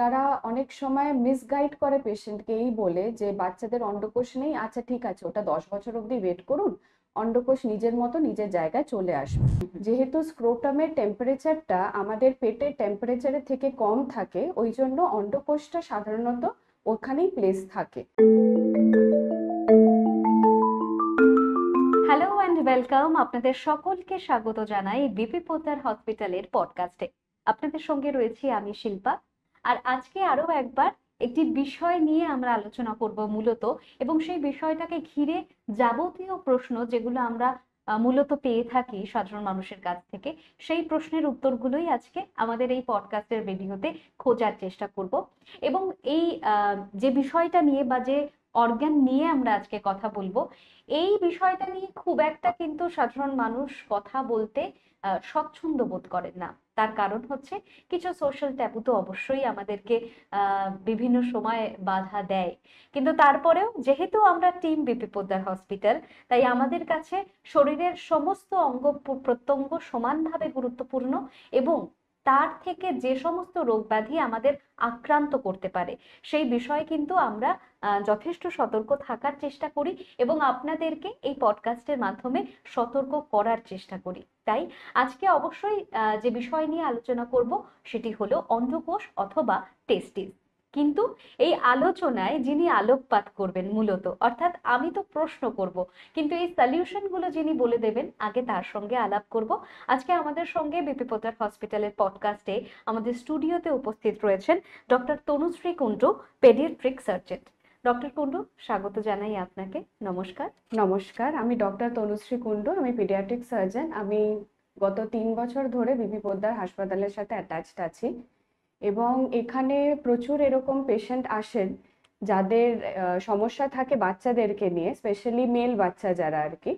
তারা অনেক সময় মিসগাইড করে পেশেন্টকে এই বলে যে বাচ্চাদের অন্ডকোষ নেই আচ্ছা ঠিক আছে ওটা দশ বছর অবধি ওয়েট করুন অন্ডকোষ নিজের মতো নিজের জায়গায় চলে আসবে যেহেতু স্ক্রোটামের টেম্পারেচারটা আমাদের পেটের টেম্পারেচারের থেকে কম থাকে ওই জন্য অন্ডকোষটা সাধারণত ওখানেই প্লেস থাকে হ্যালো অ্যান্ড ওয়েলকাম আপনাদের সকলকে স্বাগত জানাই বিপি পোতার হসপিটালের পডকাস্টে আপনাদের সঙ্গে রয়েছি আমি শিল্পা আর আজকে আরও একবার একটি বিষয় নিয়ে আমরা আলোচনা করব মূলত এবং সেই বিষয়টাকে ঘিরে যাবতীয় প্রশ্ন যেগুলো আমরা মূলত পেয়ে থাকি সাধারণ মানুষের কাছ থেকে সেই প্রশ্নের উত্তরগুলোই আজকে আমাদের এই পডকাস্টের ভিডিওতে খোঁজার চেষ্টা করব এবং এই যে বিষয়টা নিয়ে বা যে অর্গ্যান নিয়ে আমরা আজকে কথা বলবো এই বিষয়টা নিয়ে খুব একটা কিন্তু সাধারণ মানুষ কথা বলতে স্বচ্ছন্দ বোধ করেন না তার কারণ হচ্ছে কিছু সোশ্যাল ট্যাবু তো অবশ্যই আমাদেরকে বিভিন্ন সময় বাধা দেয় কিন্তু তারপরেও যেহেতু আমরা টিম বিপি পোদ্দার হসপিটাল তাই আমাদের কাছে শরীরের সমস্ত অঙ্গ প্রত্যঙ্গ সমানভাবে গুরুত্বপূর্ণ এবং তার থেকে যে সমস্ত রোগ ব্যাধি আমাদের আক্রান্ত করতে পারে সেই বিষয়ে কিন্তু আমরা যথেষ্ট সতর্ক থাকার চেষ্টা করি এবং আপনাদেরকে এই পডকাস্টের মাধ্যমে সতর্ক করার চেষ্টা করি তাই আজকে অবশ্যই যে বিষয় নিয়ে আলোচনা করব সেটি হলো অন্ধকোষ অথবা টেস্টিস কিন্তু এই আলোচনায় যিনি আলোকপাত করবেন মূলত অর্থাৎ আমি তো প্রশ্ন করব কিন্তু এই সলিউশনগুলো যিনি বলে দেবেন আগে তার সঙ্গে আলাপ করব আজকে আমাদের সঙ্গে বিপি পোতার হসপিটালের পডকাস্টে আমাদের স্টুডিওতে উপস্থিত রয়েছেন doctor Tanushree Kundu pediatric surgeon doctor Kundu স্বাগত জানাই আপনাকে নমস্কার নমস্কার আমি ডক্টর তনুশ্রী কুণ্ডু আমি পিডিয়াট্রিক সার্জেন আমি গত তিন বছর ধরে বিপি পোদ্দার হাসপাতালের সাথে অ্যাটাচড আছি এবং এখানে প্রচুর এরকম পেশেন্ট আসেন যাদের সমস্যা থাকে বাচ্চাদেরকে নিয়ে স্পেশালি মেল বাচ্চা যারা আর কি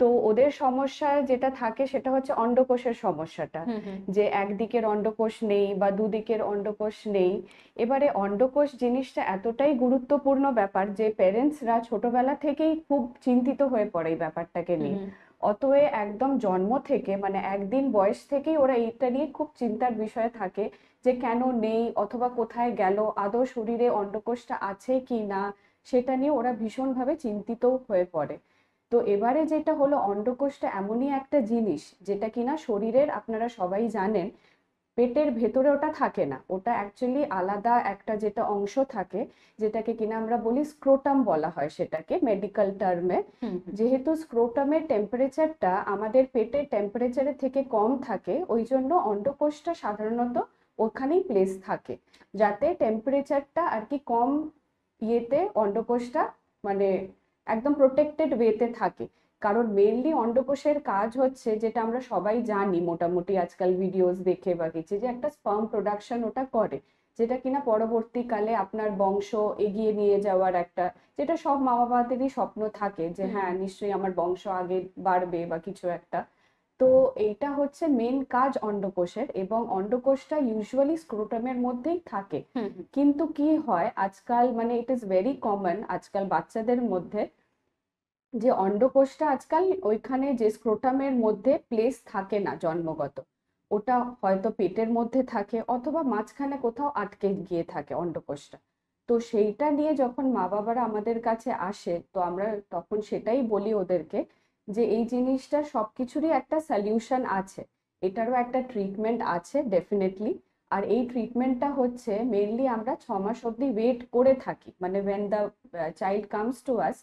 তো ওদের সমস্যা যেটা থাকে সেটা হচ্ছে অন্ডকোষের সমস্যাটা যে একদিকের অন্ডকোষ নেই বা দুদিকের অন্ডকোষ নেই এবারে অন্ডকোষ জিনিসটা এতটাই গুরুত্বপূর্ণ ব্যাপার যে প্যারেন্টসরা ছোটবেলা থেকেই খুব চিন্তিত হয়ে পড়ে এই ব্যাপারটাকে নিয়ে অতএব একদম জন্ম থেকে মানে একদিন বয়স থেকেই ওরা এটা নিয়ে খুব চিন্তার বিষয়ে থাকে যে কেন নেই অথবা কোথায় গেল আদৌ শরীরে অন্ডকোষটা আছে কি না সেটা নিয়ে ওরা ভীষণভাবে চিন্তিত হয়ে পড়ে তো এবারে যেটা হলো অন্ডকোষটা এমনই একটা জিনিস যেটা কিনা শরীরের আপনারা সবাই জানেন পেটের ভেতরে ওটা থাকে না ওটা অ্যাকচুয়ালি আলাদা একটা যেটা অংশ থাকে যেটাকে কিনা আমরা বলি স্ক্রোটাম বলা হয় সেটাকে মেডিকেল টার্মে যেহেতু স্ক্রোটামের টেম্পারেচারটা আমাদের পেটের টেম্পারেচারের থেকে কম থাকে ওই জন্য অন্ডকোষটা সাধারণত ওখানেই প্লেস থাকে যাতে টেম্পারেচারটা আর কি কম ইয়েতে অন্ডকোষটা মানে একদম প্রোটেক্টেড ওয়েতে থাকে কারণ মেনলি অন্ডকোষের কাজ হচ্ছে যেটা আমরা সবাই জানি মোটামুটি আজকাল ভিডিওস দেখে বা কিছু যে একটা স্পার্ম প্রোডাকশন ওটা করে যেটা কিনা পরবর্তীকালে আপনার বংশ এগিয়ে নিয়ে যাওয়ার একটা যেটা সব মা বাবাদেরই স্বপ্ন থাকে যে হ্যাঁ নিশ্চয়ই আমার বংশ আগে বাড়বে বা কিছু একটা তো এইটা হচ্ছে মেন কাজ অন্ডকোষের এবং অন্ডকোষটা ইউজুয়ালি স্ক্রোটামের মধ্যেই থাকে কিন্তু কি হয় আজকাল মানে ইট ইজ ভেরি কমন আজকাল বাচ্চাদের মধ্যে যে অন্ডকোষটা আজকাল ওইখানে যে স্ক্রোটামের মধ্যে প্লেস থাকে না জন্মগত ওটা হয়তো পেটের মধ্যে থাকে অথবা মাঝখানে কোথাও আটকে গিয়ে থাকে অন্ডকোষটা তো সেইটা নিয়ে যখন মা বাবারা আমাদের কাছে আসে তো আমরা তখন সেটাই বলি ওদেরকে যে এই জিনিসটা সব কিছুরই একটা সলিউশন আছে এটারও একটা ট্রিটমেন্ট আছে ডেফিনেটলি আর এই ট্রিটমেন্টটা হচ্ছে মেনলি আমরা ছ মাস অবধি ওয়েট করে থাকি মানে when the child comes to us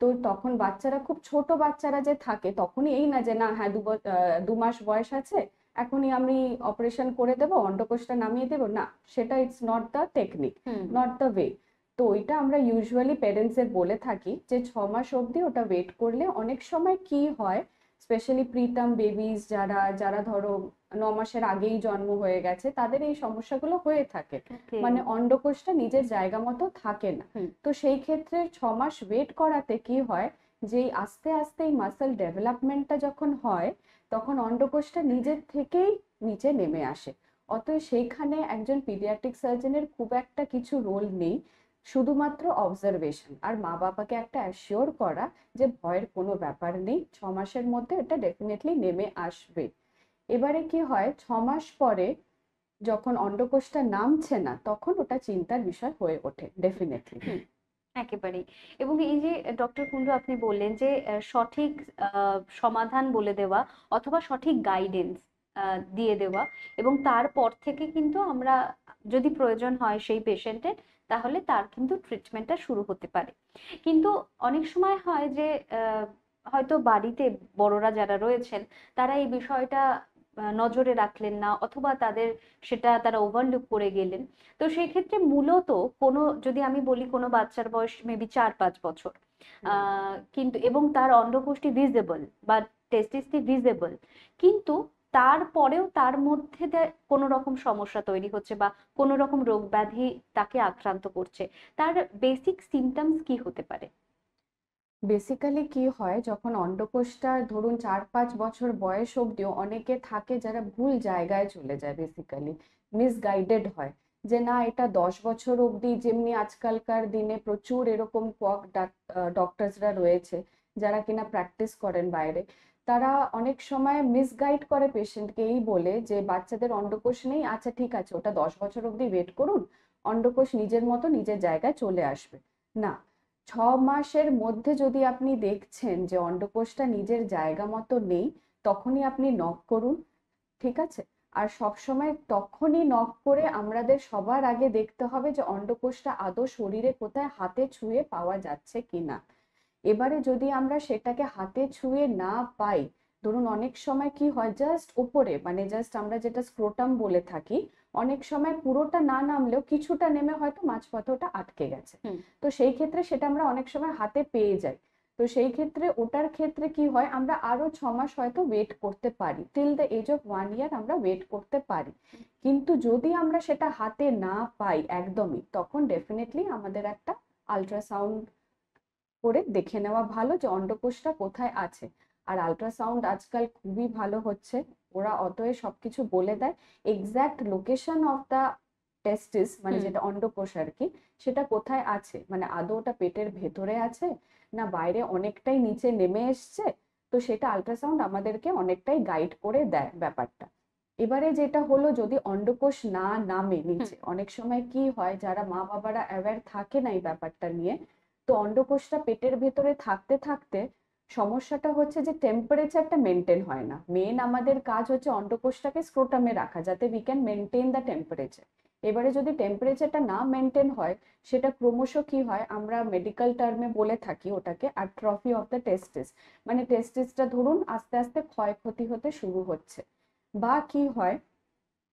তো তখন বাচ্চারা খুব ছোট বাচ্চারা যে থাকে তখনই এই না যে না হ্যাঁ দু দু মাস বয়স আছে এখনই আমি অপারেশন করে দেবো অন্ডকোষটা নামিয়ে দেবো না সেটা it's not the technique not the way তো ওইটা আমরা ইউজুয়ালি প্যারেন্টসের বলে থাকি যে ছ মাস অবধি ওটা ওয়েট করলে অনেক সময় কি হয় স্পেশালি প্রিটাম বেবিজ যারা যারা ধরো ন মাসের আগেই জন্ম হয়ে গেছে তাদের এই সমস্যাগুলো হয়ে থাকে মানে অন্ডকোষটা নিজের জায়গা মতো থাকে না তো সেই ক্ষেত্রে ছ মাস ওয়েট করাতে কি হয় যে আস্তে আস্তে এই মাসেল ডেভেলপমেন্টটা যখন হয় তখন অন্ডকোষটা নিজের থেকেই নিচে নেমে আসে অতএব সেইখানে একজন পিডিয়াট্রিক সার্জনের খুব একটা কিছু রোল নেই শুধুমাত্র অবজারভেশন আর মা বাবাকে একটা অ্যাসিওর করা যে ভয়ের কোনো ব্যাপার নেই ছ মাসের মধ্যে এটা ডেফিনেটলি নেমে আসবে এবারে কি হয় ছ মাস পরে যখন অন্ডকোষটা নামছে না তখন ওটা চিন্তার বিষয় হয়ে ওঠে ডেফিনেটলি একেবারেই এবং এই যে ডক্টর কুন্ডু আপনি বললেন যে সঠিক সমাধান বলে দেওয়া অথবা সঠিক গাইডেন্স দিয়ে দেওয়া এবং তারপর থেকে কিন্তু আমরা যদি প্রয়োজন হয় সেই পেশেন্টের তাহলে তার কিন্তু ট্রিটমেন্টটা শুরু হতে পারে কিন্তু অনেক সময় হয় যে হয়তো বাড়িতে বড়রা যারা রয়েছেন তারা এই বিষয়টা নজরে রাখলেন না অথবা তাদের সেটা তারা ওভারলুক করে গেলেন তো সেই ক্ষেত্রে মূলত কোনো যদি আমি বলি কোনো বাচ্চার বয়স মেবি চার পাঁচ বছর কিন্তু এবং তার অন্ডকোষ্ঠী ভিজেবল বা টেস্টিসটি ভিজেবল কিন্তু তারপরেও তার মধ্যে কোনো রকম সমস্যা তৈরি হচ্ছে বা কোনো রকম রোগ ব্যাধি তাকে আক্রান্ত করছে তার বেসিক সিমটমস কি হতে পারে বেসিক্যালি কি হয় যখন অন্ডকোষটা ধরুন চার পাঁচ বছর বয়স অবধিও অনেকে থাকে যারা ভুল জায়গায় চলে যায় বেসিক্যালি মিসগাইডেড হয় যে না এটা দশ বছর অব্দি যেমনি আজকালকার দিনে প্রচুর এরকম কক ডক্টরসরা রয়েছে যারা কিনা প্র্যাকটিস করেন বাইরে তারা অনেক সময় মিসগাইড করে পেশেন্টকে এই বলে যে বাচ্চাদের অন্ডকোষ নেই আচ্ছা ঠিক আছে ওটা দশ বছর অবধি ওয়েট করুন অন্ডকোষ নিজের মতো নিজের জায়গায় চলে আসবে না ছ মাসের মধ্যে যদি আপনি দেখছেন যে অন্ডকোষটা নিজের জায়গা মতো নেই তখনই আপনি নক করুন ঠিক আছে আর সবসময় তখনই নক করে আমাদের সবার আগে দেখতে হবে যে অন্ডকোষটা আদৌ শরীরে কোথায় হাতে ছুঁয়ে পাওয়া যাচ্ছে কিনা এবারে যদি আমরা সেটাকে হাতে ছুঁয়ে না পাই ধরুন অনেক সময় কি হয় জাস্ট ওপরে মানে জাস্ট আমরা যেটা স্ক্রোটাম বলে থাকি অনেক সময় পুরোটা না নামলেও কিছুটা নেমে হয়তো মাঝপথে ওটা আটকে গেছে তো সেই ক্ষেত্রে সেটা আমরা অনেক সময় হাতে পেয়ে যাই তো সেই ক্ষেত্রে ওটার ক্ষেত্রে কি হয় আমরা আরো ছ মাস হয়তো ওয়েট করতে পারি till the age of one year আমরা ওয়েট করতে পারি কিন্তু যদি আমরা সেটা হাতে না পাই একদমই তখন ডেফিনেটলি আমাদের একটা আলট্রাসাউন্ড করে দেখে নেওয়া ভালো যে অন্ডকোষটা কোথায় আছে আর আলট্রাসাউন্ড আজকাল খুবই ভালো হচ্ছে ওরা অতএ সবকিছু বলে দেয় exact location of the testis মানে যেটা অন্ডকোষ আর কি সেটা কোথায় আছে মানে আদৌ ওটা পেটের ভেতরে আছে না বাইরে অনেকটাই নিচে নেমে এসছে তো সেটা আলট্রাসাউন্ড আমাদেরকে অনেকটাই গাইড করে দেয় ব্যাপারটা এবারে যেটা হলো যদি অন্ডকোষ না নামে নিচে অনেক সময় কি হয় যারা মা বাবারা অ্যাওয়্যার থাকে না এই ব্যাপারটা নিয়ে তো অন্ডকোষটা পেটের ভেতরে থাকতে থাকতে সমস্যাটা হচ্ছে যে টেম্পারেচারটা মেনটেন হয় না মেন আমাদের কাজ হচ্ছে অন্ডকোষটাকে স্ক্রোটামে রাখা যাতে we can maintain the temperature এবারে যদি টেম্পারেচারটা না মেনটেন হয় সেটা ক্রমশ কি হয় আমরা মেডিকেল টার্মে বলে থাকি ওটাকে atrophy of the testis মানে টেস্টিসটা ধরুন আস্তে আস্তে ক্ষয়ক্ষতি হতে শুরু হচ্ছে বা কি হয়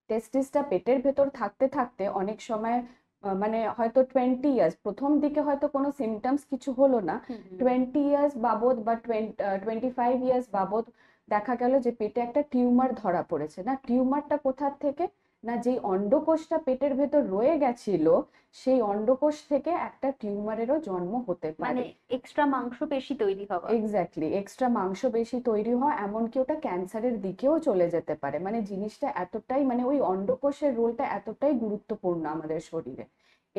টেস্টিসটা পেটের ভেতর থাকতে থাকতে অনেক সময় মানে হয়তো টোয়েন্টি ইয়ার্স প্রথম দিকে হয়তো কোনো সিমটমস কিছু হলো না টোয়েন্টি ইয়ার্স বাবদ বা টোয়েন্টি ফাইভ ইয়ার্স বাবদ দেখা গেল যে পেটে একটা টিউমার ধরা পড়েছে না টিউমারটা কোথার থেকে না যেই অন্ডকোষটা পেটের ভেতর রয়ে গেছিল সেই অন্ডকোষ থেকে একটা টিউমারেরও জন্ম হতে পারে মানে এক্সট্রা বেশি তৈরি হওয়া এক্স্যাক্টলি এক্সট্রা মাংস বেশি তৈরি হওয়া এমনকি ওটা ক্যান্সারের দিকেও চলে যেতে পারে মানে জিনিসটা এতটাই মানে ওই অন্ডকোষের রোলটা এতটাই গুরুত্বপূর্ণ আমাদের শরীরে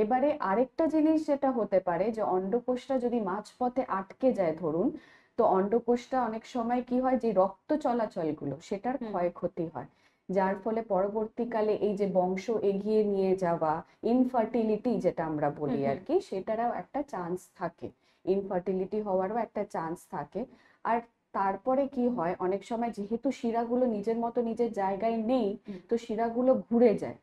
এবারে আরেকটা জিনিস যেটা হতে পারে যে অন্ডকোষটা যদি মাঝপথে আটকে যায় ধরুন তো অন্ডকোষটা অনেক সময় কি হয় যে রক্ত চলাচল গুলো সেটার ক্ষয়ক্ষতি হয় যার ফলে পরবর্তীকালে এই যে বংশ এগিয়ে নিয়ে যাওয়া ইনফার্টিলিটি যেটা আমরা বলি আর কি সেটারও একটা চান্স থাকে ইনফার্টিলিটি হওয়ারও একটা চান্স থাকে আর তারপরে কি হয় অনেক সময় যেহেতু শিরাগুলো নিজের মতো নিজের জায়গায় নেই তো শিরাগুলো ঘুরে যায়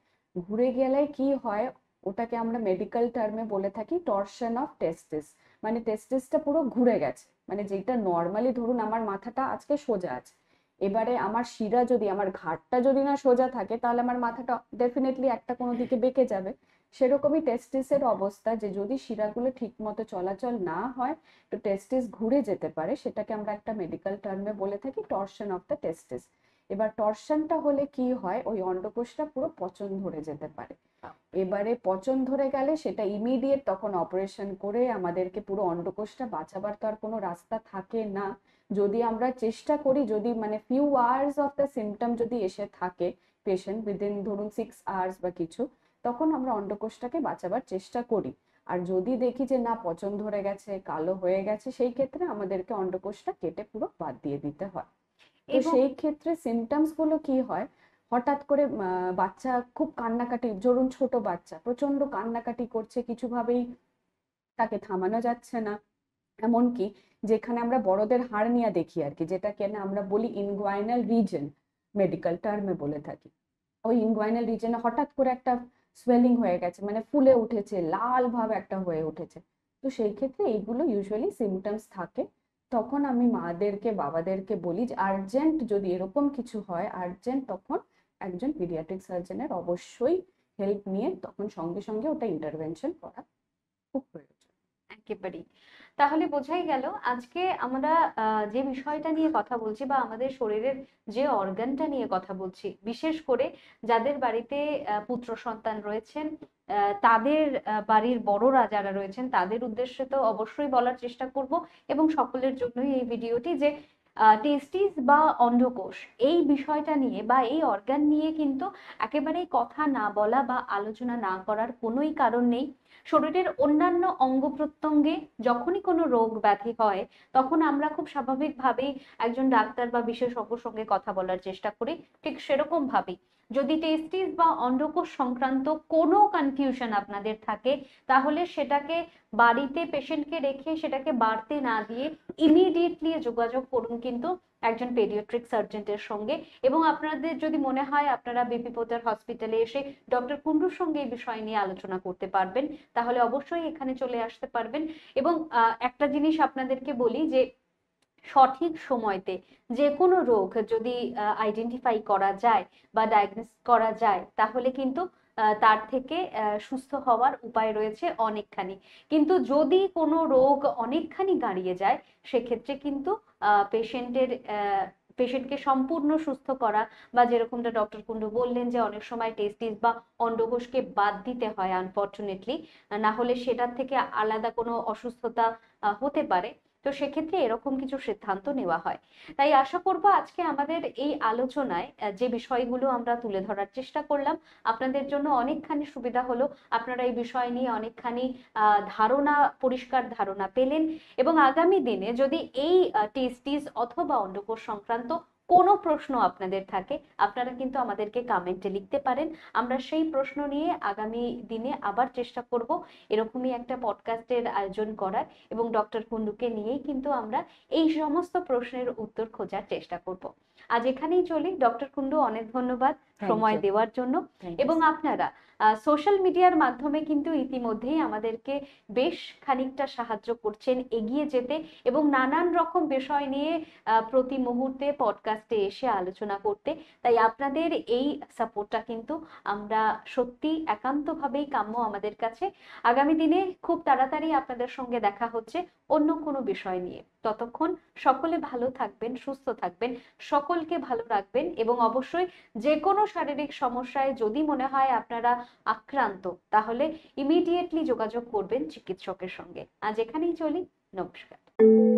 ঘুরে গেলে কি হয় ওটাকে আমরা মেডিকেল টার্মে বলে থাকি টর্শন অফ টেস্টিস মানে টেস্টিসটা পুরো ঘুরে গেছে মানে যেটা নর্মালি ধরুন আমার মাথাটা আজকে সোজা আছে এবারে আমার শিরা যদি আমার ঘাটটা যদি না সোজা থাকে তাহলে আমার মাথাটা ডেফিনেটলি একটা কোনো দিকে বেঁকে যাবে সেরকমই টেস্টিসের অবস্থা যে যদি শিরাগুলো ঠিক মতো চলাচল না হয় তো টেস্টিস ঘুরে যেতে পারে সেটাকে আমরা একটা মেডিকেল টার্মে বলে থাকি টর্শন অফ দ্য টেস্টিস এবার টর্শনটা হলে কি হয় ওই অন্ডকোষটা পুরো পচন ধরে যেতে পারে এবারে পচন ধরে গেলে সেটা ইমিডিয়েট তখন অপারেশন করে আমাদেরকে পুরো অন্ডকোষটা বাঁচাবার তো আর কোনো রাস্তা থাকে না যদি আমরা চেষ্টা করি যদি মানে few hours of the symptom যদি এসে থাকে পেশেন্ট উইদিন ধরুন সিক্স আওয়ার্স বা কিছু তখন আমরা অন্ডকোষটাকে বাঁচাবার চেষ্টা করি আর যদি দেখি যে না পচন ধরে গেছে কালো হয়ে গেছে সেই ক্ষেত্রে আমাদেরকে অন্ডকোষটা কেটে পুরো বাদ দিয়ে দিতে হয় তো সেই ক্ষেত্রে সিমটমস গুলো কি হয় হঠাৎ করে বাচ্চা খুব কান্নাকাটি ধরুন ছোট বাচ্চা প্রচন্ড কান্নাকাটি করছে কিছু ভাবেই তাকে থামানো যাচ্ছে না এমনকি যেখানে আমরা বড়দের হারনিয়া দেখি আর কি যেটা কেন আমরা বলি ইনগোয়াইনাল রিজন মেডিকেল টার্মে বলে থাকি ওই ইনগোয়াইনাল রিজনে হঠাৎ করে একটা সোয়েলিং হয়ে গেছে মানে ফুলে উঠেছে লাল ভাব একটা হয়ে উঠেছে তো সেই ক্ষেত্রে এইগুলো ইউজুয়ালি সিমটমস থাকে তখন আমি মাদেরকে বাবাদেরকে বলি যে আর্জেন্ট যদি এরকম কিছু হয় আর্জেন্ট তখন একজন পিডিয়াট্রিক সার্জেনের অবশ্যই হেল্প নিয়ে তখন সঙ্গে সঙ্গে ওটা ইন্টারভেনশন করা খুব প্রয়োজন পারি তাহলে বোঝাই গেল আজকে আমরা যে বিষয়টা নিয়ে কথা বলছি বা আমাদের শরীরের যে অর্গানটা নিয়ে কথা বলছি বিশেষ করে যাদের বাড়িতে পুত্র সন্তান রয়েছেন তাদের বাড়ির বড়রা যারা রয়েছেন তাদের উদ্দেশ্যে তো অবশ্যই বলার চেষ্টা করব এবং সকলের জন্যই এই ভিডিওটি যে টেস্টিস বা অন্ধকোষ এই বিষয়টা নিয়ে বা এই অর্গান নিয়ে কিন্তু একেবারেই কথা না বলা বা আলোচনা না করার কোনোই কারণ নেই শরীরের অন্যান্য অঙ্গ প্রত্যঙ্গে যখনই কোনো রোগ ব্যাধি হয় তখন আমরা খুব স্বাভাবিকভাবেই একজন ডাক্তার বা বিশেষজ্ঞ সঙ্গে কথা বলার চেষ্টা করি ঠিক সেরকম ভাবেই যদি টেস্টিস বা অন্ডকোষ সংক্রান্ত কোনো কনফিউশন আপনাদের থাকে তাহলে সেটাকে বাড়িতে পেশেন্টকে রেখে সেটাকে বাড়তে না দিয়ে ইমিডিয়েটলি যোগাযোগ করুন কিন্তু একজন পেডিয়াট্রিক সার্জেন্টের সঙ্গে এবং আপনাদের যদি মনে হয় আপনারা বিপি পোতার হসপিটালে এসে ডক্টর কুন্ডুর সঙ্গে এই বিষয় নিয়ে আলোচনা করতে পারবেন তাহলে অবশ্যই এখানে চলে আসতে পারবেন এবং একটা জিনিস আপনাদেরকে বলি যে সঠিক সময়তে যে কোনো রোগ যদি আইডেন্টিফাই করা যায় বা ডায়াগনোস করা যায় তাহলে কিন্তু তার থেকে সুস্থ হওয়ার উপায় রয়েছে অনেকখানি কিন্তু যদি কোনো রোগ অনেকখানি দাঁড়িয়ে যায় সেক্ষেত্রে কিন্তু পেশেন্টের পেশেন্টকে সম্পূর্ণ সুস্থ করা বা যেরকমটা ডক্টর কুন্ডু বললেন যে অনেক সময় টেস্টিস বা অন্ডকোষকে বাদ দিতে হয় আনফর্চুনেটলি না হলে সেটার থেকে আলাদা কোনো অসুস্থতা হতে পারে তো সেক্ষেত্রে এরকম কিছু সিদ্ধান্ত নেওয়া হয় তাই আশা করব আজকে আমাদের এই আলোচনায় যে বিষয়গুলো আমরা তুলে ধরার চেষ্টা করলাম আপনাদের জন্য অনেকখানি সুবিধা হলো আপনারা এই বিষয় নিয়ে অনেকখানি ধারণা পরিষ্কার ধারণা পেলেন এবং আগামী দিনে যদি এই টেস্টিস অথবা অন্ডকোষ সংক্রান্ত কোনো প্রশ্ন আপনাদের থাকে আপনারা কিন্তু আমাদেরকে কামেন্টে লিখতে পারেন আমরা সেই প্রশ্ন নিয়ে আগামী দিনে আবার চেষ্টা করব এরকমই একটা পডকাস্টের আয়োজন করার এবং ডক্টর কুন্ডুকে নিয়েই কিন্তু আমরা এই সমস্ত প্রশ্নের উত্তর খোঁজার চেষ্টা করব আজ এখানেই চলি ডক্টর কুন্ডু অনেক ধন্যবাদ সময় দেওয়ার জন্য এবং আপনারা সোশ্যাল মিডিয়ার মাধ্যমে কিন্তু ইতিমধ্যেই আমাদেরকে বেশ খানিকটা সাহায্য করছেন এগিয়ে যেতে এবং নানান রকম বিষয় নিয়ে প্রতি মুহূর্তে পডকাস্টে এসে আলোচনা করতে তাই আপনাদের এই সাপোর্টটা কিন্তু আমরা সত্যি একান্তভাবেই কাম্য আমাদের কাছে আগামী দিনে খুব তাড়াতাড়ি আপনাদের সঙ্গে দেখা হচ্ছে অন্য কোনো বিষয় নিয়ে ততক্ষণ সকলে ভালো থাকবেন সুস্থ থাকবেন সকলকে ভালো রাখবেন এবং অবশ্যই যে কোনো শারীরিক সমস্যায় যদি মনে হয় আপনারা আক্রান্ত তাহলে ইমিডিয়েটলি যোগাযোগ করবেন চিকিৎসকের সঙ্গে আজ এখানেই চলি নমস্কার